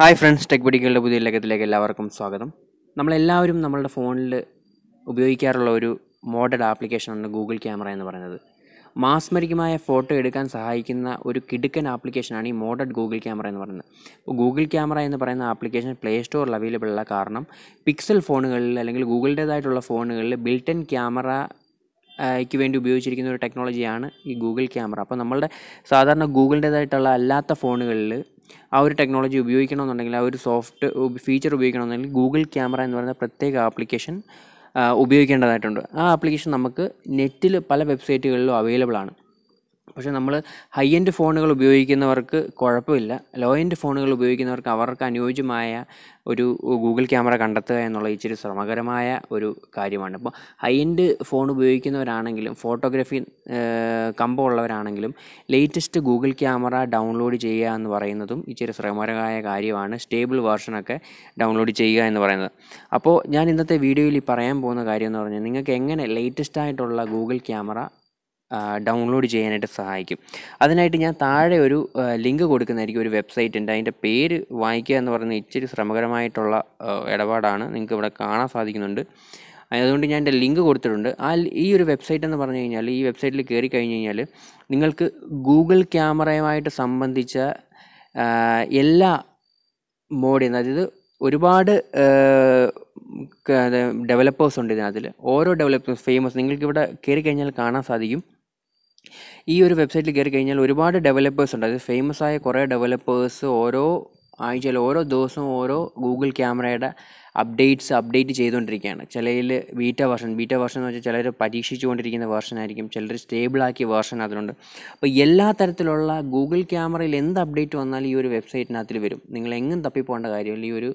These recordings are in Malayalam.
ഹായ് ഫ്രണ്ട്സ് ടെക് പിടികളുടെ പുതിയ ലേഖത്തിലേക്ക് എല്ലാവർക്കും സ്വാഗതം നമ്മളെല്ലാവരും നമ്മളുടെ ഫോണിൽ ഉപയോഗിക്കാറുള്ള ഒരു മോഡഡ് ആപ്ലിക്കേഷനാണ് ഗൂഗിൾ ക്യാമറ എന്ന് പറയുന്നത് മാസ്മരികമായ ഫോട്ടോ എടുക്കാൻ സഹായിക്കുന്ന ഒരു കിടുക്കൻ ആപ്ലിക്കേഷനാണ് ഈ മോഡഡ് ഗൂഗിൾ ക്യാമറ എന്ന് പറയുന്നത് അപ്പോൾ ഗൂഗിൾ ക്യാമറ എന്ന് പറയുന്ന ആപ്ലിക്കേഷൻ പ്ലേ സ്റ്റോറിൽ അവൈലബിൾ ഉള്ള കാരണം പിക്സൽ ഫോണുകളിൽ അല്ലെങ്കിൽ ഗൂഗിളിൻ്റേതായിട്ടുള്ള ഫോണുകളിൽ ബിൽട്ടൻ ക്യാമറ ക്ക് വേണ്ടി ഉപയോഗിച്ചിരിക്കുന്ന ഒരു ടെക്നോളജിയാണ് ഈ ഗൂഗിൾ ക്യാമറ അപ്പോൾ നമ്മളുടെ സാധാരണ ഗൂഗിളിൻ്റേതായിട്ടുള്ള അല്ലാത്ത ഫോണുകളിൽ ആ ഒരു ടെക്നോളജി ഉപയോഗിക്കണമെന്നുണ്ടെങ്കിൽ ആ ഒരു സോഫ്റ്റ് ഫീച്ചർ ഉപയോഗിക്കണമെന്നുണ്ടെങ്കിൽ ഗൂഗിൾ ക്യാമറ എന്ന് പറയുന്ന പ്രത്യേക ആപ്ലിക്കേഷൻ ഉപയോഗിക്കേണ്ടതായിട്ടുണ്ട് ആ ആപ്ലിക്കേഷൻ നമുക്ക് നെറ്റിൽ പല വെബ്സൈറ്റുകളിലും അവൈലബിൾ ആണ് പക്ഷേ നമ്മൾ ഹൈ എൻഡ് ഫോണുകൾ ഉപയോഗിക്കുന്നവർക്ക് കുഴപ്പമില്ല ലോ എൻഡ് ഫോണുകൾ ഉപയോഗിക്കുന്നവർക്ക് അവർക്ക് അനുയോജ്യമായ ഒരു ഗൂഗിൾ ക്യാമറ കണ്ടെത്തുക എന്നുള്ള ഇച്ചിരി ശ്രമകരമായ ഒരു കാര്യമാണ് ഇപ്പോൾ ഹൈ എൻഡ് ഫോൺ ഉപയോഗിക്കുന്നവരാണെങ്കിലും ഫോട്ടോഗ്രാഫി കമ്പമുള്ളവരാണെങ്കിലും ലേറ്റസ്റ്റ് ഗൂഗിൾ ക്യാമറ ഡൗൺലോഡ് ചെയ്യുക എന്ന് പറയുന്നതും ഇച്ചിരി ശ്രമകരമായ കാര്യമാണ് സ്റ്റേബിൾ വേർഷനൊക്കെ ഡൗൺലോഡ് ചെയ്യുക എന്ന് പറയുന്നത് അപ്പോൾ ഞാൻ ഇന്നത്തെ വീഡിയോയിൽ പറയാൻ പോകുന്ന കാര്യം എന്ന് പറഞ്ഞാൽ നിങ്ങൾക്ക് എങ്ങനെ ലേറ്റസ്റ്റ് ആയിട്ടുള്ള ഗൂഗിൾ ക്യാമറ ഡൗൺലോഡ് ചെയ്യാനായിട്ട് സഹായിക്കും അതിനായിട്ട് ഞാൻ താഴെ ഒരു ലിങ്ക് കൊടുക്കുന്നതായിരിക്കും ഒരു ഉണ്ട് അതിൻ്റെ പേര് വായിക്കുക എന്ന് പറയുന്നത് ഇച്ചിരി ശ്രമകരമായിട്ടുള്ള ഇടപാടാണ് നിങ്ങൾക്ക് ഇവിടെ കാണാൻ സാധിക്കുന്നുണ്ട് അതുകൊണ്ട് ഞാൻ എൻ്റെ ലിങ്ക് കൊടുത്തിട്ടുണ്ട് ആ ഈ ഒരു വെബ്സൈറ്റ് എന്ന് പറഞ്ഞു കഴിഞ്ഞാൽ ഈ വെബ്സൈറ്റിൽ കയറി കഴിഞ്ഞ് കഴിഞ്ഞാൽ നിങ്ങൾക്ക് ഗൂഗിൾ ക്യാമറയുമായിട്ട് സംബന്ധിച്ച എല്ലാ മോഡിൽ അതായത് ഒരുപാട് ഡെവലപ്പേഴ്സ് ഉണ്ട് ഇതിനകത്തിൽ ഓരോ ഡെവലപ്പേഴ്സ് ഫേമസ് നിങ്ങൾക്ക് ഇവിടെ കയറി കഴിഞ്ഞാൽ കാണാൻ സാധിക്കും ഈ ഒരു വെബ്സൈറ്റിൽ കയറി കഴിഞ്ഞാൽ ഒരുപാട് ഡെവലപ്പേഴ്സ് ഉണ്ട് അത് ഫേമസ് ആയ കുറേ ഡെവലപ്പേഴ്സ് ഓരോ ആഴ്ചയിൽ ഓരോ ദിവസവും ഓരോ ഗൂഗിൾ ക്യാമറയുടെ അപ്ഡേറ്റ്സ് അപ്ഡേറ്റ് ചെയ്തുകൊണ്ടിരിക്കുകയാണ് ചിലയിൽ ബീറ്റ വേർഷൻ ബീറ്റ വേർഷൻ എന്ന് വെച്ചാൽ ചിലർ പരീക്ഷിച്ചുകൊണ്ടിരിക്കുന്ന വേർഷൻ ആയിരിക്കും ചിലർ സ്റ്റേബിളാക്കിയ വേർഷൻ അതിലുണ്ട് അപ്പോൾ എല്ലാ തരത്തിലുള്ള ഗൂഗിൾ ക്യാമറയിൽ എന്ത് അപ്ഡേറ്റ് വന്നാലും ഈ ഒരു വെബ്സൈറ്റിനകത്തിൽ വരും നിങ്ങൾ എങ്ങും തപ്പിപ്പോകേണ്ട കാര്യമില്ല ഈ ഒരു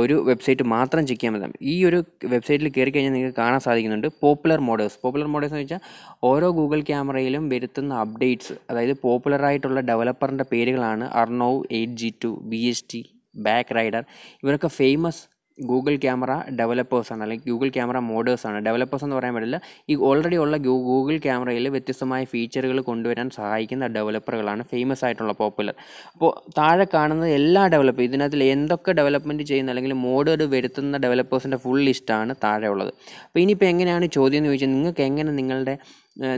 ഒരു വെബ്സൈറ്റ് മാത്രം ചെക്ക് ചെയ്യാൻ പറ്റും ഈ ഒരു വെബ്സൈറ്റിൽ കയറി കഴിഞ്ഞാൽ നിങ്ങൾക്ക് കാണാൻ സാധിക്കുന്നുണ്ട് പോപ്പുലർ മോഡേഴ്സ് പോപ്പുലർ മോഡേഴ്സ് എന്ന് വെച്ചാൽ ഓരോ ഗൂഗിൾ ക്യാമറയിലും വരുത്തുന്ന അപ്ഡേറ്റ്സ് അതായത് പോപ്പുലറായിട്ടുള്ള ഡെവലപ്പറിൻ്റെ പേരുകളാണ് Arnova eight G two B S T back rider ഇവരൊക്കെ ഫേമസ് ഗൂഗിൾ ക്യാമറ ഡെവലപ്പേഴ്സാണ് അല്ലെങ്കിൽ ഗൂഗിൾ ക്യാമറ മോഡേഴ്സാണ് ഡെവലപ്പേഴ്സ് എന്ന് പറയാൻ പറ്റില്ല ഈ ഓൾറെഡി ഉള്ള ഗൂഗിൾ ക്യാമറയിൽ വ്യത്യസ്തമായ ഫീച്ചറുകൾ കൊണ്ടുവരാൻ സഹായിക്കുന്ന ഡെവലപ്പറുകളാണ് ഫേമസ് ആയിട്ടുള്ള പോപ്പുലർ അപ്പോൾ താഴെ കാണുന്നത് എല്ലാ ഡെവലപ്പ് ഇതിനകത്തിൽ എന്തൊക്കെ ഡെവലപ്മെൻറ്റ് ചെയ്യുന്ന അല്ലെങ്കിൽ മോഡേഡ് വരുത്തുന്ന ഡെവലപ്പേഴ്സിൻ്റെ ഫുൾ ലിസ്റ്റാണ് താഴെ ഉള്ളത് അപ്പോൾ ഇനിയിപ്പോൾ എങ്ങനെയാണ് ചോദ്യം എന്ന് ചോദിച്ചാൽ നിങ്ങൾക്ക് എങ്ങനെ നിങ്ങളുടെ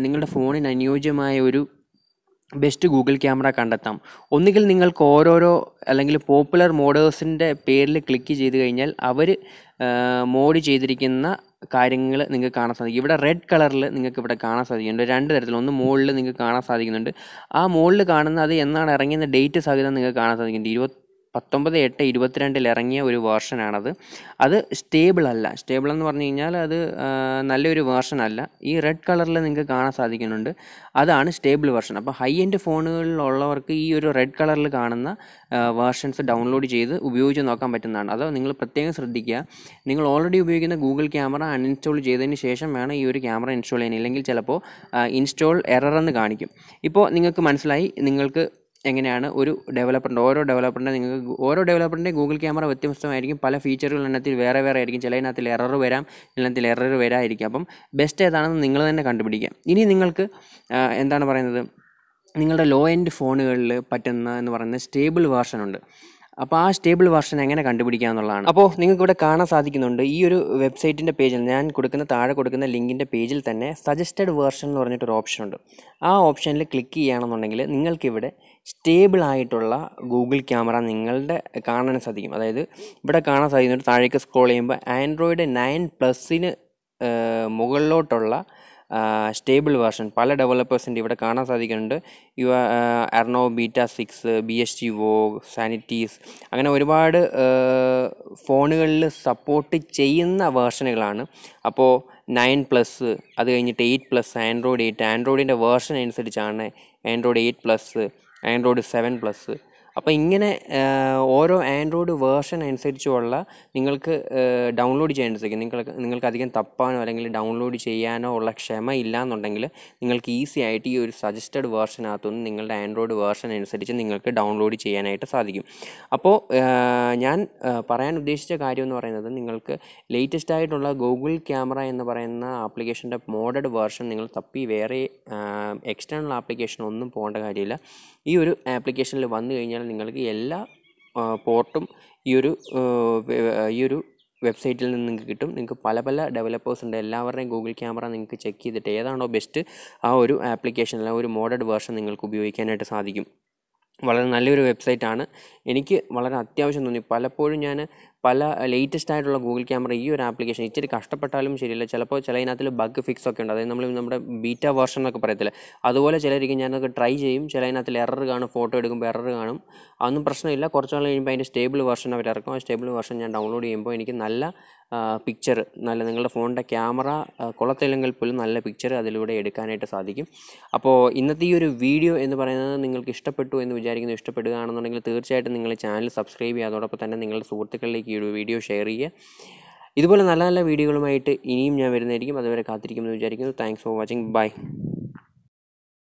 നിങ്ങളുടെ ഫോണിന് അനുയോജ്യമായ ഒരു ബെസ്റ്റ് ഗൂഗിൾ ക്യാമറ കണ്ടെത്താം ഒന്നുകിൽ നിങ്ങൾക്ക് ഓരോരോ അല്ലെങ്കിൽ പോപ്പുലർ മോഡേഴ്സിൻ്റെ പേരിൽ ക്ലിക്ക് ചെയ്ത് കഴിഞ്ഞാൽ അവർ മോഡ് ചെയ്തിരിക്കുന്ന കാര്യങ്ങൾ നിങ്ങൾക്ക് കാണാൻ സാധിക്കും ഇവിടെ റെഡ് കളറിൽ നിങ്ങൾക്ക് ഇവിടെ കാണാൻ സാധിക്കുന്നുണ്ട് രണ്ട് തരത്തിൽ ഒന്ന് മുകളിൽ നിങ്ങൾക്ക് കാണാൻ സാധിക്കുന്നുണ്ട് ആ മുകളിൽ കാണുന്ന അത് എന്നാണ് ഇറങ്ങിയെന്ന ഡേറ്റ് സഹിതം നിങ്ങൾക്ക് കാണാൻ സാധിക്കുന്നുണ്ട് ഇരുപത്തി പത്തൊമ്പത് എട്ട് ഇരുപത്തിരണ്ടിൽ ഇറങ്ങിയ ഒരു വേർഷനാണത് അത് സ്റ്റേബിൾ അല്ല സ്റ്റേബിൾ എന്ന് പറഞ്ഞു കഴിഞ്ഞാൽ അത് നല്ലൊരു വേർഷൻ അല്ല ഈ റെഡ് കളറിൽ നിങ്ങൾക്ക് കാണാൻ സാധിക്കുന്നുണ്ട് അതാണ് സ്റ്റേബിൾ വേർഷൻ അപ്പോൾ ഹൈ എൻഡ് ഫോണുകളിലുള്ളവർക്ക് ഈ ഒരു റെഡ് കളറിൽ കാണുന്ന വേർഷൻസ് ഡൗൺലോഡ് ചെയ്ത് ഉപയോഗിച്ച് നോക്കാൻ പറ്റുന്നതാണ് അത് നിങ്ങൾ പ്രത്യേകം ശ്രദ്ധിക്കുക നിങ്ങൾ ഓൾറെഡി ഉപയോഗിക്കുന്ന ഗൂഗിൾ ക്യാമറ അൺഇൻസ്റ്റാൾ ചെയ്തതിന് ശേഷം വേണം ഈ ഒരു ക്യാമറ ഇൻസ്റ്റാൾ ചെയ്യാൻ ഇല്ലെങ്കിൽ ചിലപ്പോൾ ഇൻസ്റ്റാൾ എററെന്ന് കാണിക്കും ഇപ്പോൾ നിങ്ങൾക്ക് മനസ്സിലായി നിങ്ങൾക്ക് എങ്ങനെയാണ് ഒരു ഡെവലപ്പറിൻ്റെ ഓരോ ഡെവലപ്പറിൻ്റെ നിങ്ങൾക്ക് ഓരോ ഡെവലപ്പറിൻ്റെ ഗൂഗിൾ ക്യാമറ വ്യത്യസ്തമായിരിക്കും പല ഫീച്ചറുകൾ എണ്ണത്തിൽ വേറെ വേറെ ആയിരിക്കും ചിലതിനകത്തിൽ എറർ വരാം ചിലതിനകത്തിൽ എറർ വരാതിരിക്കും അപ്പം ബെസ്റ്റ് ഏതാണെന്ന് നിങ്ങൾ തന്നെ കണ്ടുപിടിക്കുക ഇനി നിങ്ങൾക്ക് എന്താണ് പറയുന്നത് നിങ്ങളുടെ ലോ എൻഡ് ഫോണുകളിൽ പറ്റുന്ന എന്ന് പറയുന്ന സ്റ്റേബിൾ വേർഷൻ ഉണ്ട് അപ്പോൾ ആ സ്റ്റേബിൾ വേർഷൻ എങ്ങനെ കണ്ടുപിടിക്കുക എന്നുള്ളതാണ് അപ്പോൾ നിങ്ങൾക്ക് ഇവിടെ കാണാൻ സാധിക്കുന്നുണ്ട് ഈ ഒരു വെബ്സൈറ്റിൻ്റെ പേജിൽ ഞാൻ കൊടുക്കുന്ന താഴെ കൊടുക്കുന്ന ലിങ്കിൻ്റെ പേജിൽ തന്നെ സജസ്റ്റഡ് വേർഷൻ എന്ന് പറഞ്ഞിട്ടൊരു ഓപ്ഷൻ ഉണ്ട് ആ ഓപ്ഷനിൽ ക്ലിക്ക് ചെയ്യുകയാണെന്നുണ്ടെങ്കിൽ നിങ്ങൾക്കിവിടെ സ്റ്റേബിൾ ആയിട്ടുള്ള ഗൂഗിൾ ക്യാമറ നിങ്ങളുടെ കാണാൻ സാധിക്കും അതായത് ഇവിടെ കാണാൻ സാധിക്കുന്നുണ്ട് താഴേക്ക് സ്ക്രോൾ ചെയ്യുമ്പോൾ ആൻഡ്രോയിഡ് നയൻ പ്ലസിന് മുകളിലോട്ടുള്ള സ്റ്റേബിൾ വേർഷൻ പല ഡെവലപ്പേഴ്സിൻ്റെ ഇവിടെ കാണാൻ സാധിക്കുന്നുണ്ട് യു Arnova beta six B S T വോ സാനിറ്റീസ് അങ്ങനെ ഒരുപാട് ഫോണുകളിൽ സപ്പോർട്ട് ചെയ്യുന്ന വേർഷനുകളാണ് അപ്പോൾ നയൻ പ്ലസ് അത് കഴിഞ്ഞിട്ട് എയ്റ്റ് പ്ലസ് ആൻഡ്രോയിഡ് എയ്റ്റ് ആൻഡ്രോയിഡിൻ്റെ വേർഷൻ അനുസരിച്ചാണ് Android eight plus Android seven plus അപ്പോൾ ഇങ്ങനെ ഓരോ ആൻഡ്രോയിഡ് വേർഷൻ അനുസരിച്ചുള്ള നിങ്ങൾക്ക് ഡൗൺലോഡ് ചെയ്യാൻ സാധിക്കും നിങ്ങൾക്ക് നിങ്ങൾക്ക് അധികം തപ്പാനോ അല്ലെങ്കിൽ ഡൗൺലോഡ് ചെയ്യാനോ ഉള്ള ക്ഷമ ഇല്ല എന്നുണ്ടെങ്കിൽ നിങ്ങൾക്ക് ഈസി ആയിട്ട് ഈ ഒരു സജസ്റ്റഡ് വേർഷനകത്തുനിന്ന് നിങ്ങളുടെ ആൻഡ്രോയിഡ് വേർഷൻ അനുസരിച്ച് നിങ്ങൾക്ക് ഡൗൺലോഡ് ചെയ്യാനായിട്ട് സാധിക്കും അപ്പോൾ ഞാൻ പറയാൻ ഉദ്ദേശിച്ച കാര്യം എന്ന് പറയുന്നത് നിങ്ങൾക്ക് ലേറ്റസ്റ്റ് ആയിട്ടുള്ള ഗൂഗിൾ ക്യാമറ എന്ന് പറയുന്ന ആപ്ലിക്കേഷൻ്റെ മോഡഡ് വേർഷൻ നിങ്ങൾ തപ്പി വേറെ എക്സ്റ്റേണൽ ആപ്ലിക്കേഷൻ ഒന്നും പോകേണ്ട കാര്യമില്ല ഈ ഒരു ആപ്ലിക്കേഷനിൽ വന്നു കഴിഞ്ഞാൽ നിങ്ങൾക്ക് എല്ലാ പോർട്ടും ഈ ഒരു ഈ ഒരു വെബ്സൈറ്റിൽ നിന്ന് നിങ്ങൾക്ക് കിട്ടും നിങ്ങൾക്ക് പല പല ഡെവലപ്പേഴ്സ് ഉണ്ട് എല്ലാവരുടെയും ഗൂഗിൾ ക്യാമറ നിങ്ങൾക്ക് ചെക്ക് ചെയ്തിട്ട് ഏതാണോ ബെസ്റ്റ് ആ ഒരു ആപ്ലിക്കേഷൻ അല്ല ഒരു മോഡഡ് വേർഷൻ നിങ്ങൾക്ക് ഉപയോഗിക്കാനായിട്ട് സാധിക്കും വളരെ നല്ലൊരു വെബ്സൈറ്റാണ് എനിക്ക് വളരെ അത്യാവശ്യം തോന്നി പലപ്പോഴും ഞാൻ പല ലേറ്റസ്റ്റ് ആയിട്ടുള്ള ഗൂഗിൾ ക്യാമറ ഈ ഒരു ആപ്ലിക്കേഷൻ ഇച്ചിരി കഷ്ടപ്പെട്ടാലും ശരിയല്ല ചിലപ്പോൾ ചില ഇതിനകത്തിൽ ബഗ് ഫിക്സ് ഒക്കെ ഉണ്ട് അതായത് നമ്മൾ നമ്മുടെ ബീറ്റ വേർഷൻ എന്നൊക്കെ പറയത്തില്ല അതുപോലെ ചിലരിക്കും ഞാനൊക്കെ ട്രൈ ചെയ്യും ചില ഇതിനകത്തിൽ എറർ കാണും ഫോട്ടോ എടുക്കുമ്പോൾ എറർ കാണും അതൊന്നും പ്രശ്നമില്ല കുറച്ച് നാൾ കഴിയുമ്പോൾ അതിൻ്റെ സ്റ്റേബിൾ വേർഷൻ അവർ ഇറക്കും ആ സ്റ്റേബിൾ വേർഷൻ ഞാൻ ഡൗൺലോഡ് ചെയ്യുമ്പോൾ എനിക്ക് നല്ല പിക്ചർ നല്ല നിങ്ങളുടെ ഫോണിൻ്റെ ക്യാമറ കുളത്തില്ലെങ്കിൽ പോലും നല്ല പിക്ചർ അതിലൂടെ എടുക്കാനായിട്ട് സാധിക്കും അപ്പോൾ ഇന്നത്തെ ഈ ഒരു വീഡിയോ എന്ന് പറയുന്നത് നിങ്ങൾക്ക് ഇഷ്ടപ്പെട്ടു എന്ന് വിചാരിക്കുന്നു ഇഷ്ടപ്പെടുകയാണെന്നുണ്ടെങ്കിൽ തീർച്ചയായിട്ടും നിങ്ങൾ ചാനൽ സബ്സ്ക്രൈബ് ചെയ്യുക അതോടൊപ്പം തന്നെ നിങ്ങളുടെ സുഹൃത്തുക്കളിലേക്ക് ഈ ഒരു വീഡിയോ ഷെയർ ചെയ്യുക ഇതുപോലെ നല്ല നല്ല വീഡിയോകളുമായിട്ട് ഇനിയും ഞാൻ വരുന്നതായിരിക്കും അതുവരെ കാത്തിരിക്കുമെന്ന് വിചാരിക്കുന്നു താങ്ക്സ് ഫോർ വാച്ചിങ് ബൈ